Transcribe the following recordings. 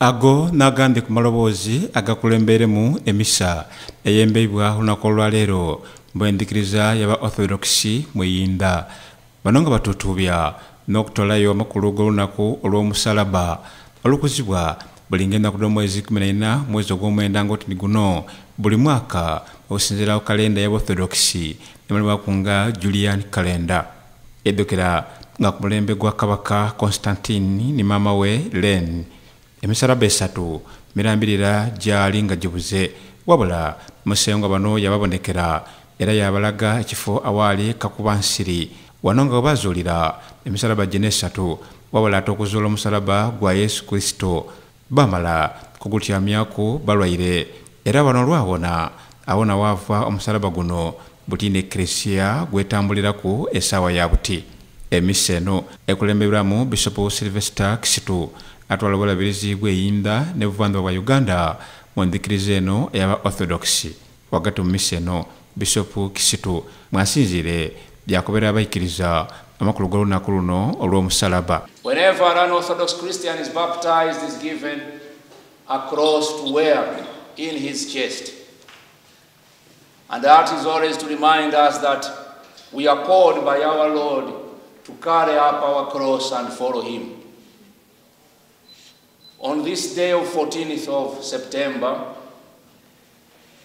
ago n'agandi ku maloboozi agakulemberemu emisa eyembeibwa olunaku olwaleero mbwendikiriza yaba orthodoxi muyinda bano nga batutubya n'okutolayo amakulu g'olunaku olw'omusalaba olukuzibwa buli ngaennaku lw'omwezi 14 mwezi ogw'omwenda ngaoti ni guno buli mwaka okusinzira ku kalenda yaba orthodoxi nemulimwaku nga julian kalenda yeddukira nga ku mulembe gwa kabaka constantine ni maama we len emisalaba esatu mirambirira gyali nga gibuze wabula musengwa bano yababonekera era yabalaga ekifo awaali kakuba nsiri wano nga webazuulira emisalaba gino esatu wabula ate okuzuula omusalaba gwa yesu kristo bamala kugutyamyaku balwaire era bano olwawona awona waava omusalaba guno butiine kereisiya gwetambuliraku esaawa ya buti emisa eno ekulemberwamu bisopo silvester kisitu atwala obulabirizi bweyimba ne buvanduba bwa uganda mu nzikiriza eno eyaba orthodoxi wagati mu missi eno bisopu kisitu mwasinzire byakubeera abayikiriza amakulu g'olunaku luno olw'omusalaba And that is always to remind us that we are called by our Lord to carry up our cross and follow Him. On this day of 14th of September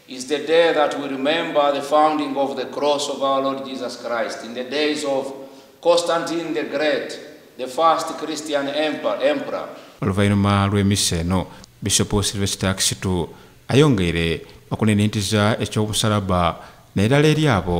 is the day that we remember the founding of the cross of our Lord Jesus Christ. In the days of Constantine the Great, the first Christian emperor. Oluvaanyuma lw'emisa eno bisopu silvesita kisitu ayongeire okunenentiza ekyobusalaba n'eddala eri abo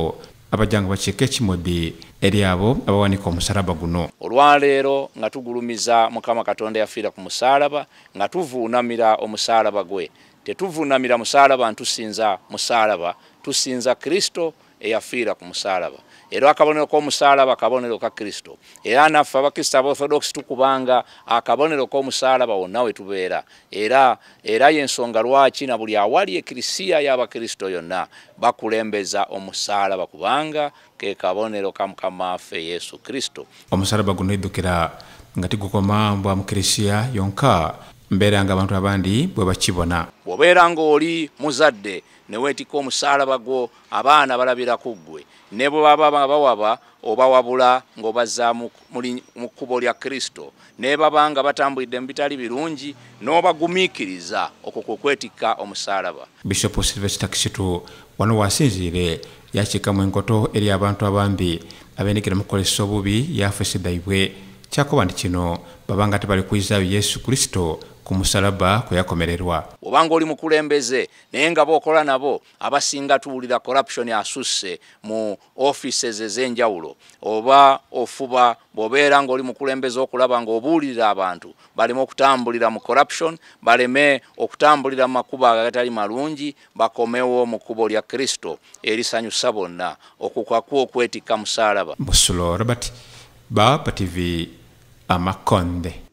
abajanga bakiika ekimodi eri abawani abawanika musaraba guno olwaleero nga tugulumiza mukama katonda yafiira ku musaalaba nga tuvuunamira omusaalaba gwe tetuvuunamira musaraba, ntusinza musaraba, tusinza kristo eyafiira ku musaalaba era akabonero k'omusaalaba akabonero ka kristo era naffe abakristo abaorthodoxi tukubanga akabonero k'omusaalaba wonna we tubeera era era yensonga lwaki na buli awali ekirisiya y'abakristo yonna bakulembeza omusaalaba kubanga ke kabonero ka mukama waffe yesu kristo omusaalaba guno ejjukira nga tigukoma mbwa mu kirisiya yonka mbeera nga abantu abandi bwe bakibona bw'obeera ng'oli muzadde neweetika omusalaba gwo abaana balabira ku ggwe ne bwe baba bawaba obawabula ng'obazza mu kkubo lya kristo ne baba nga batambulidde mu bitali birungi n'obagumiikiriza okwo kwe kwetikka omusalaba bishopu silvester kisitu wano wasinziire yakiikamu enkoto eri abantu abambi abenekera mukukolesa obubi yafesedaibwe kyakoba nti kino babanga tebali kuyizayo yesu kristo ku musalaba kweyakomererwa obanga oli mukulembeze naye nga bookola nabo abasinga tuwulira corruption asusse mu offices ez'enjawulo oba ofuba bw'obeera ng'oli mukulembeze okulaba ng'obuulirira abantu baleme okutambulira mu corruption baleme okutambulira mu makubo agatali malungi bakomewo mu kubo lya kristo erisanyusa bonna okukwakwa okwetikka musalaba baapati vi amakonde